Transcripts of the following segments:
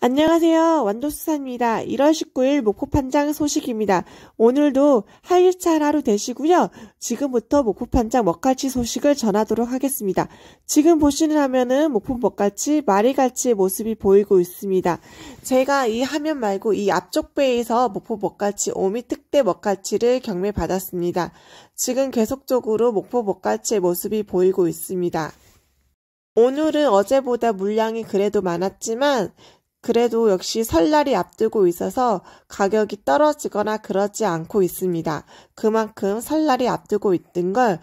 안녕하세요. 완도수산입니다. 1월 19일 목포판장 소식입니다. 오늘도 활일찬 하루 되시고요. 지금부터 목포판장 먹갈치 소식을 전하도록 하겠습니다. 지금 보시는 화면은 목포 먹갈치, 마리갈치의 모습이 보이고 있습니다. 제가 이 화면 말고 이 앞쪽 배에서 목포 먹갈치, 오미 특대 먹갈치를 경매받았습니다. 지금 계속적으로 목포 먹갈치의 모습이 보이고 있습니다. 오늘은 어제보다 물량이 그래도 많았지만 그래도 역시 설날이 앞두고 있어서 가격이 떨어지거나 그러지 않고 있습니다. 그만큼 설날이 앞두고 있던 걸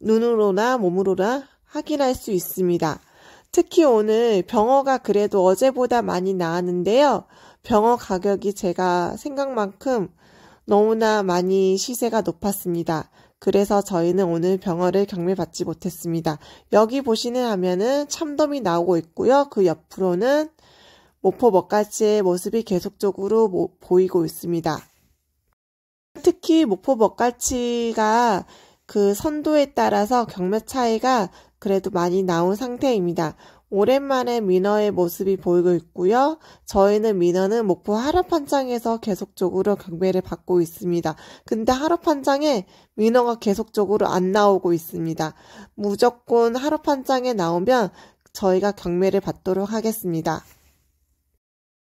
눈으로나 몸으로나 확인할 수 있습니다. 특히 오늘 병어가 그래도 어제보다 많이 나왔는데요 병어 가격이 제가 생각만큼 너무나 많이 시세가 높았습니다. 그래서 저희는 오늘 병어를 경매받지 못했습니다. 여기 보시는 화면은 참돔이 나오고 있고요. 그 옆으로는 목포 먹가치의 모습이 계속적으로 모, 보이고 있습니다. 특히 목포 먹가치가 그 선도에 따라서 경매 차이가 그래도 많이 나온 상태입니다. 오랜만에 민어의 모습이 보이고 있고요. 저희는 민어는 목포 하락판장에서 계속적으로 경매를 받고 있습니다. 근데 하락판장에 민어가 계속적으로 안 나오고 있습니다. 무조건 하락판장에 나오면 저희가 경매를 받도록 하겠습니다.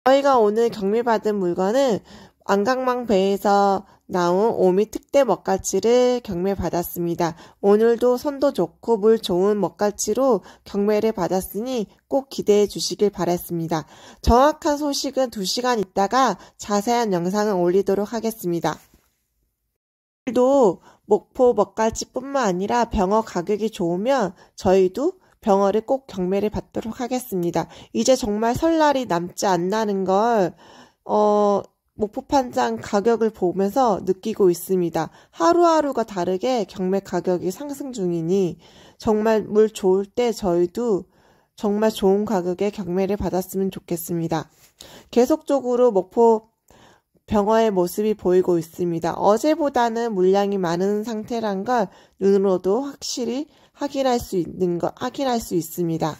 저희가 오늘 경매받은 물건은 안강망 배에서 나온 오미 특대 먹갈치를 경매받았습니다. 오늘도 손도 좋고 물 좋은 먹갈치로 경매를 받았으니 꼭 기대해 주시길 바랬습니다. 정확한 소식은 2시간 있다가 자세한 영상을 올리도록 하겠습니다. 오늘도 목포 먹갈치뿐만 아니라 병어 가격이 좋으면 저희도 병어를 꼭 경매를 받도록 하겠습니다. 이제 정말 설날이 남지 않나는 걸, 어, 목포판장 가격을 보면서 느끼고 있습니다. 하루하루가 다르게 경매 가격이 상승 중이니 정말 물 좋을 때 저희도 정말 좋은 가격에 경매를 받았으면 좋겠습니다. 계속적으로 목포 병어의 모습이 보이고 있습니다. 어제보다는 물량이 많은 상태란 걸 눈으로도 확실히 확인할 수 있는 것, 확인할 수 있습니다.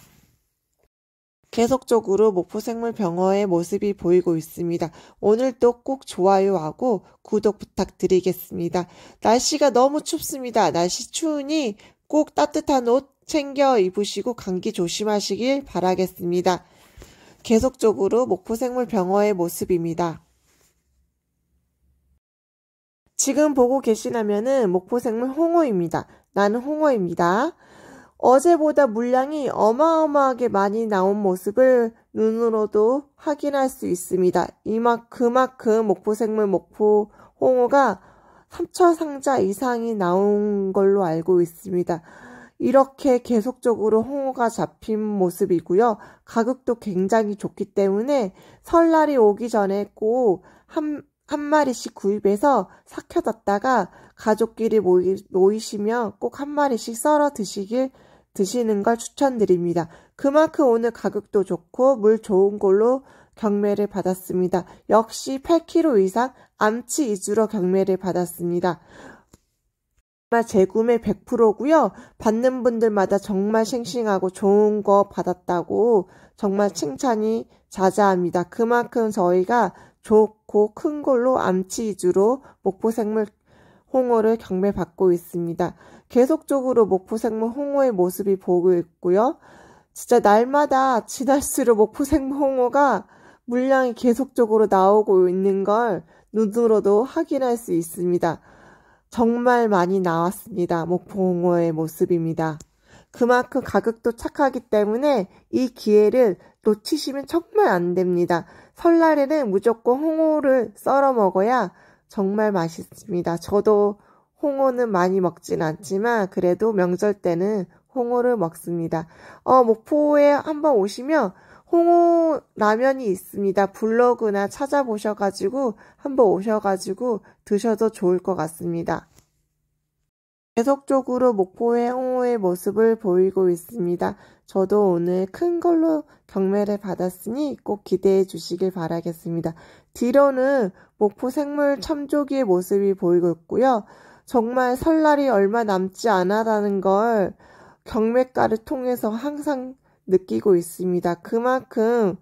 계속적으로 목포생물 병어의 모습이 보이고 있습니다. 오늘도 꼭 좋아요하고 구독 부탁드리겠습니다. 날씨가 너무 춥습니다. 날씨 추우니 꼭 따뜻한 옷 챙겨 입으시고 감기 조심하시길 바라겠습니다. 계속적으로 목포생물 병어의 모습입니다. 지금 보고 계시다면은 목포생물 홍어입니다. 나는 홍어입니다. 어제보다 물량이 어마어마하게 많이 나온 모습을 눈으로도 확인할 수 있습니다. 이만큼 그만큼 그 목포생물 목포 홍어가 3차 상자 이상이 나온 걸로 알고 있습니다. 이렇게 계속적으로 홍어가 잡힌 모습이고요. 가격도 굉장히 좋기 때문에 설날이 오기 전에 꼭한 한 마리씩 구입해서 삭혀뒀다가 가족끼리 모이, 모이시면 꼭 한 마리씩 썰어 드시길 드시는 걸 추천드립니다. 그만큼 오늘 가격도 좋고 물 좋은 걸로 경매를 받았습니다. 역시 8kg 이상 암치 이주로 경매를 받았습니다. 정 아, 재구매 100%고요. 받는 분들마다 정말 싱싱하고 좋은 거 받았다고 정말 칭찬이 자자합니다. 그만큼 저희가 좋고 큰 걸로 암치 위주로 목포생물 홍어를 경매받고 있습니다. 계속적으로 목포생물 홍어의 모습이 보고 있고요. 진짜 날마다 지날수록 목포생물 홍어가 물량이 계속적으로 나오고 있는 걸 눈으로도 확인할 수 있습니다. 정말 많이 나왔습니다. 목포홍어의 모습입니다. 그만큼 가격도 착하기 때문에 이 기회를 놓치시면 정말 안 됩니다. 설날에는 무조건 홍어를 썰어 먹어야 정말 맛있습니다. 저도 홍어는 많이 먹진 않지만 그래도 명절 때는 홍어를 먹습니다. 어, 목포에 한번 오시면 홍어 라면이 있습니다. 블로그나 찾아보셔가지고 한번 오셔가지고 드셔도 좋을 것 같습니다. 계속적으로 목포의 홍어의 모습을 보이고 있습니다. 저도 오늘 큰 걸로 경매를 받았으니 꼭 기대해 주시길 바라겠습니다. 뒤로는 목포 생물 참조기의 모습이 보이고 있고요. 정말 설날이 얼마 남지 않았다는 걸 경매가를 통해서 항상 느끼고 있습니다. 그만큼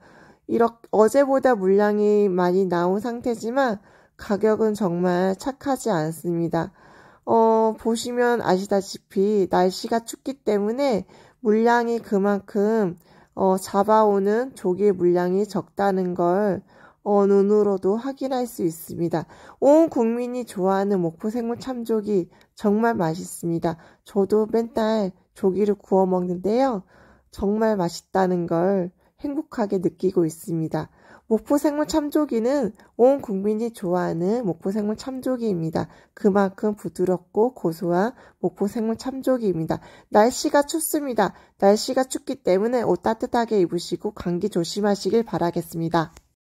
이렇게 어제보다 물량이 많이 나온 상태지만 가격은 정말 착하지 않습니다. 어, 보시면 아시다시피 날씨가 춥기 때문에 물량이 그만큼 어, 잡아오는 조개 물량이 적다는 걸 어, 눈으로도 확인할 수 있습니다. 온 국민이 좋아하는 목포 생물 참조기 정말 맛있습니다. 저도 맨날 조기를 구워 먹는데요. 정말 맛있다는 걸 행복하게 느끼고 있습니다. 목포생물 참조기는 온 국민이 좋아하는 목포생물 참조기입니다. 그만큼 부드럽고 고소한 목포생물 참조기입니다. 날씨가 춥습니다. 날씨가 춥기 때문에 옷 따뜻하게 입으시고 감기 조심하시길 바라겠습니다.